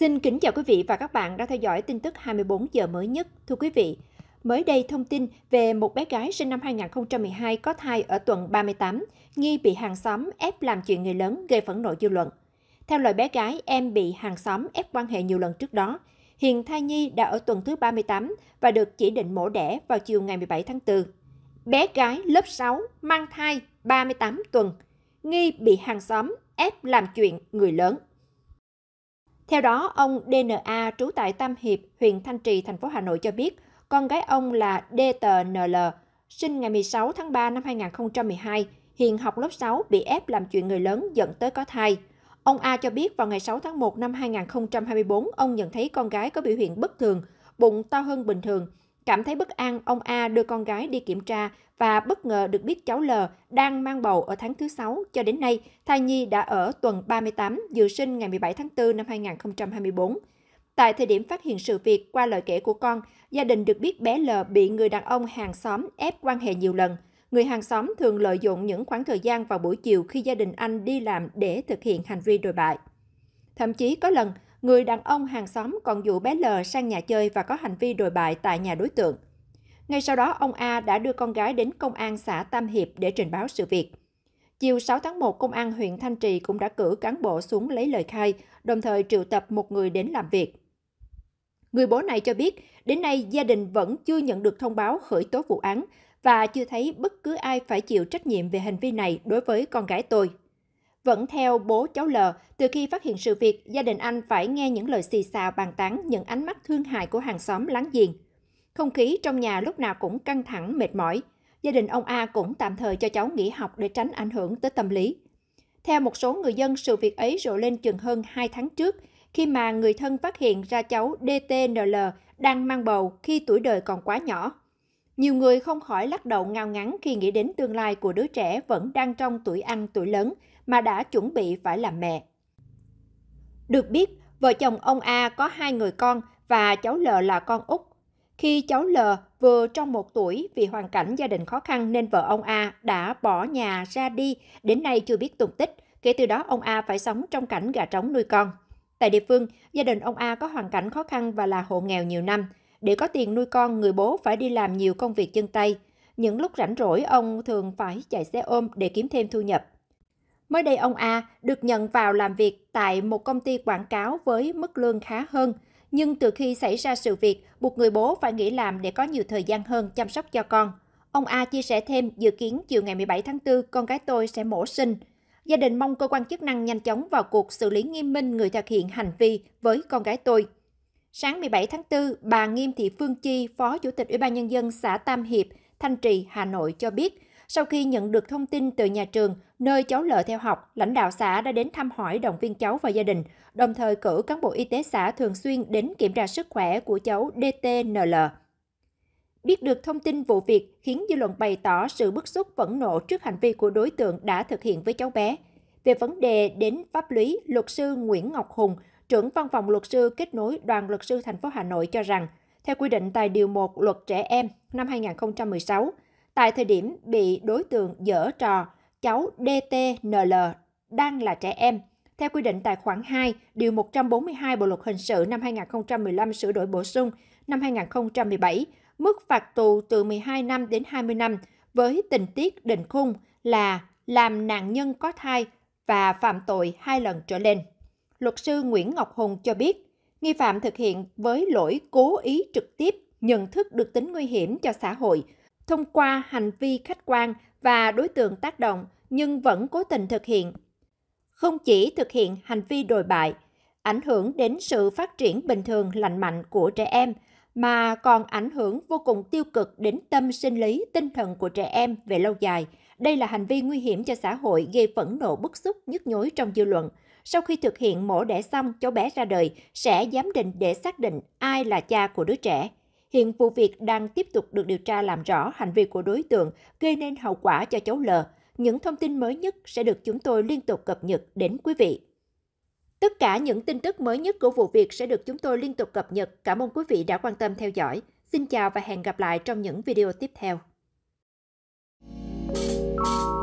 Xin kính chào quý vị và các bạn đã theo dõi tin tức 24 giờ mới nhất. Thưa quý vị, mới đây thông tin về một bé gái sinh năm 2012 có thai ở tuần 38, nghi bị hàng xóm ép làm chuyện người lớn gây phẫn nộ dư luận. Theo lời bé gái, em bị hàng xóm ép quan hệ nhiều lần trước đó. Hiện thai nhi đã ở tuần thứ 38 và được chỉ định mổ đẻ vào chiều ngày 17 tháng 4. Bé gái lớp 6 mang thai 38 tuần, nghi bị hàng xóm ép làm chuyện người lớn. Theo đó, ông DNA trú tại Tam Hiệp, huyện Thanh Trì, thành phố Hà Nội cho biết, con gái ông là DTNL, sinh ngày 16 tháng 3 năm 2012, hiện học lớp 6 bị ép làm chuyện người lớn dẫn tới có thai. Ông A cho biết vào ngày 6 tháng 1 năm 2024, ông nhận thấy con gái có biểu hiện bất thường, bụng to hơn bình thường, Cảm thấy bất an, ông A đưa con gái đi kiểm tra và bất ngờ được biết cháu L đang mang bầu ở tháng thứ 6 cho đến nay, thai nhi đã ở tuần 38 dự sinh ngày 17 tháng 4 năm 2024. Tại thời điểm phát hiện sự việc qua lời kể của con, gia đình được biết bé L bị người đàn ông hàng xóm ép quan hệ nhiều lần. Người hàng xóm thường lợi dụng những khoảng thời gian vào buổi chiều khi gia đình anh đi làm để thực hiện hành vi đồi bại. Thậm chí có lần, người đàn ông hàng xóm còn dụ bé L sang nhà chơi và có hành vi đồi bại tại nhà đối tượng. Ngay sau đó, ông A đã đưa con gái đến công an xã Tam Hiệp để trình báo sự việc. Chiều 6 tháng 1, công an huyện Thanh Trì cũng đã cử cán bộ xuống lấy lời khai, đồng thời triệu tập một người đến làm việc. Người bố này cho biết, đến nay gia đình vẫn chưa nhận được thông báo khởi tố vụ án và chưa thấy bất cứ ai phải chịu trách nhiệm về hành vi này đối với con gái tôi. Vẫn theo bố cháu L, từ khi phát hiện sự việc, gia đình anh phải nghe những lời xì xào bàn tán những ánh mắt thương hại của hàng xóm láng giềng. Không khí trong nhà lúc nào cũng căng thẳng, mệt mỏi. Gia đình ông A cũng tạm thời cho cháu nghỉ học để tránh ảnh hưởng tới tâm lý. Theo một số người dân, sự việc ấy rộ lên chừng hơn 2 tháng trước, khi mà người thân phát hiện ra cháu DTNL đang mang bầu khi tuổi đời còn quá nhỏ. Nhiều người không khỏi lắc đầu ngao ngắn khi nghĩ đến tương lai của đứa trẻ vẫn đang trong tuổi ăn tuổi lớn mà đã chuẩn bị phải làm mẹ. Được biết, vợ chồng ông A có hai người con và cháu L là con út. Khi cháu L vừa trong một tuổi vì hoàn cảnh gia đình khó khăn nên vợ ông A đã bỏ nhà ra đi, đến nay chưa biết tung tích. Kể từ đó ông A phải sống trong cảnh gà trống nuôi con. Tại địa phương, gia đình ông A có hoàn cảnh khó khăn và là hộ nghèo nhiều năm. Để có tiền nuôi con, người bố phải đi làm nhiều công việc chân tay. Những lúc rảnh rỗi, ông thường phải chạy xe ôm để kiếm thêm thu nhập. Mới đây ông A được nhận vào làm việc tại một công ty quảng cáo với mức lương khá hơn, nhưng từ khi xảy ra sự việc, buộc người bố phải nghỉ làm để có nhiều thời gian hơn chăm sóc cho con. Ông A chia sẻ thêm, dự kiến chiều ngày 17 tháng 4, con gái tôi sẽ mổ sinh. Gia đình mong cơ quan chức năng nhanh chóng vào cuộc xử lý nghiêm minh người thực hiện hành vi với con gái tôi. Sáng 17 tháng 4, bà Nghiêm Thị Phương Chi, Phó Chủ tịch Ủy ban Nhân dân xã Tam Hiệp, Thanh Trì, Hà Nội cho biết, sau khi nhận được thông tin từ nhà trường nơi cháu L theo học, lãnh đạo xã đã đến thăm hỏi động viên cháu và gia đình, đồng thời cử cán bộ y tế xã thường xuyên đến kiểm tra sức khỏe của cháu DTNL. Biết được thông tin vụ việc khiến dư luận bày tỏ sự bức xúc phẫn nộ trước hành vi của đối tượng đã thực hiện với cháu bé. Về vấn đề đến pháp lý, luật sư Nguyễn Ngọc Hùng, trưởng văn phòng luật sư kết nối đoàn luật sư thành phố Hà Nội cho rằng, theo quy định tại Điều 1 Luật Trẻ Em năm 2016, tại thời điểm bị đối tượng dở trò, cháu DTNL đang là trẻ em, theo quy định tại khoản 2, điều 142 Bộ luật hình sự năm 2015 sửa đổi bổ sung năm 2017, mức phạt tù từ 12 năm đến 20 năm với tình tiết định khung là làm nạn nhân có thai và phạm tội hai lần trở lên luật sư Nguyễn Ngọc Hùng cho biết, nghi phạm thực hiện với lỗi cố ý trực tiếp nhận thức được tính nguy hiểm cho xã hội thông qua hành vi khách quan và đối tượng tác động nhưng vẫn cố tình thực hiện. Không chỉ thực hiện hành vi đồi bại, ảnh hưởng đến sự phát triển bình thường lành mạnh của trẻ em mà còn ảnh hưởng vô cùng tiêu cực đến tâm sinh lý, tinh thần của trẻ em về lâu dài – đây là hành vi nguy hiểm cho xã hội gây phẫn nộ bức xúc nhức nhối trong dư luận. Sau khi thực hiện mổ đẻ xong, cháu bé ra đời sẽ giám định để xác định ai là cha của đứa trẻ. Hiện vụ việc đang tiếp tục được điều tra làm rõ hành vi của đối tượng gây nên hậu quả cho cháu L. Những thông tin mới nhất sẽ được chúng tôi liên tục cập nhật đến quý vị. Tất cả những tin tức mới nhất của vụ việc sẽ được chúng tôi liên tục cập nhật. Cảm ơn quý vị đã quan tâm theo dõi. Xin chào và hẹn gặp lại trong những video tiếp theo. thank you